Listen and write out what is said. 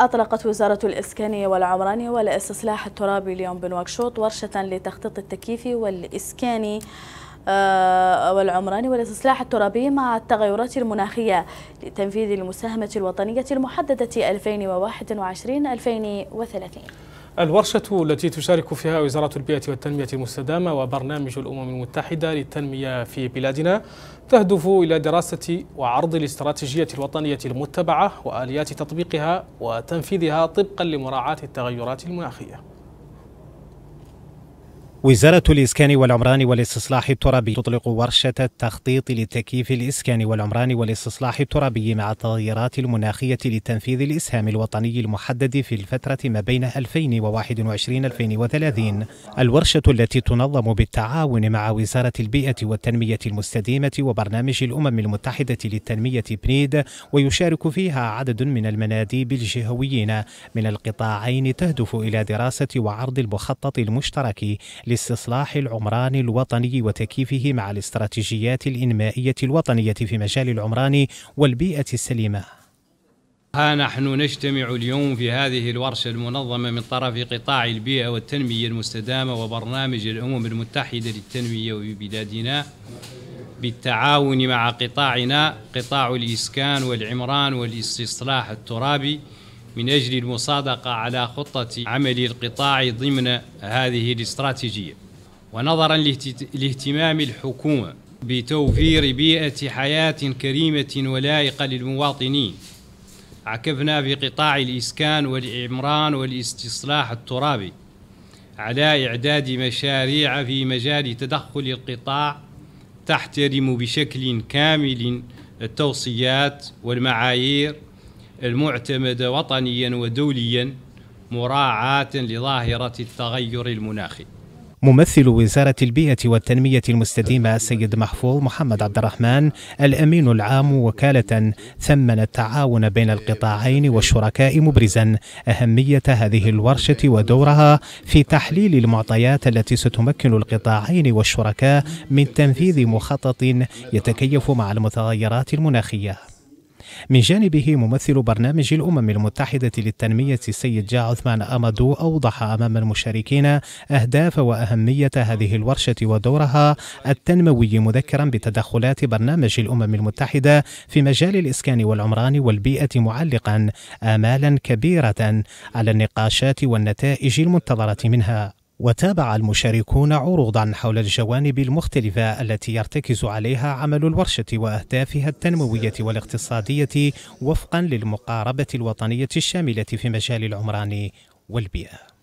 أطلقت وزارة الإسكانية والعمرانية والاستصلاح الترابي اليوم بنواكشوط ورشة لتخطيط التكييفي والإسكاني آه، والعمراني والاستصلاح الترابي مع التغيرات المناخية لتنفيذ المساهمة الوطنية المحددة 2021-2030 الورشة التي تشارك فيها وزارة البيئة والتنمية المستدامة وبرنامج الأمم المتحدة للتنمية في بلادنا تهدف إلى دراسة وعرض الاستراتيجية الوطنية المتبعة وآليات تطبيقها وتنفيذها طبقا لمراعاة التغيرات المناخية وزارة الإسكان والعمران والاستصلاح الترابي تطلق ورشة التخطيط للتكييف الإسكان والعمران والاستصلاح الترابي مع التغيرات المناخية لتنفيذ الإسهام الوطني المحدد في الفترة ما بين 2021-2030 الورشة التي تنظم بالتعاون مع وزارة البيئة والتنمية المستديمة وبرنامج الأمم المتحدة للتنمية بنيد ويشارك فيها عدد من المناديب الجهويين من القطاعين تهدف إلى دراسة وعرض المخطط المشترك الاستصلاح العمراني الوطني وتكييفه مع الاستراتيجيات الإنمائية الوطنية في مجال العمران والبيئة السليمة ها نحن نجتمع اليوم في هذه الورشة المنظمة من طرف قطاع البيئة والتنمية المستدامة وبرنامج الأمم المتحدة للتنمية ببلادنا بالتعاون مع قطاعنا قطاع الإسكان والعمران والاستصلاح الترابي من أجل المصادقة على خطة عمل القطاع ضمن هذه الاستراتيجية ونظرا لاهتمام الحكومة بتوفير بيئة حياة كريمة ولائقة للمواطنين عكفنا في قطاع الإسكان والعمران والاستصلاح الترابي على إعداد مشاريع في مجال تدخل القطاع تحترم بشكل كامل التوصيات والمعايير المعتمدة وطنيا ودوليا مراعاة لظاهرة التغير المناخي ممثل وزارة البيئة والتنمية المستديمة السيد محفوظ محمد عبد الرحمن الأمين العام وكالة ثمن التعاون بين القطاعين والشركاء مبرزا أهمية هذه الورشة ودورها في تحليل المعطيات التي ستمكن القطاعين والشركاء من تنفيذ مخطط يتكيف مع المتغيرات المناخية من جانبه ممثل برنامج الأمم المتحدة للتنمية السيد جا عثمان أمادو أوضح أمام المشاركين أهداف وأهمية هذه الورشة ودورها التنموي مذكرا بتدخلات برنامج الأمم المتحدة في مجال الإسكان والعمران والبيئة معلقا آمالا كبيرة على النقاشات والنتائج المنتظرة منها وتابع المشاركون عروضا حول الجوانب المختلفة التي يرتكز عليها عمل الورشة وأهدافها التنموية والاقتصادية وفقا للمقاربة الوطنية الشاملة في مجال العمران والبيئة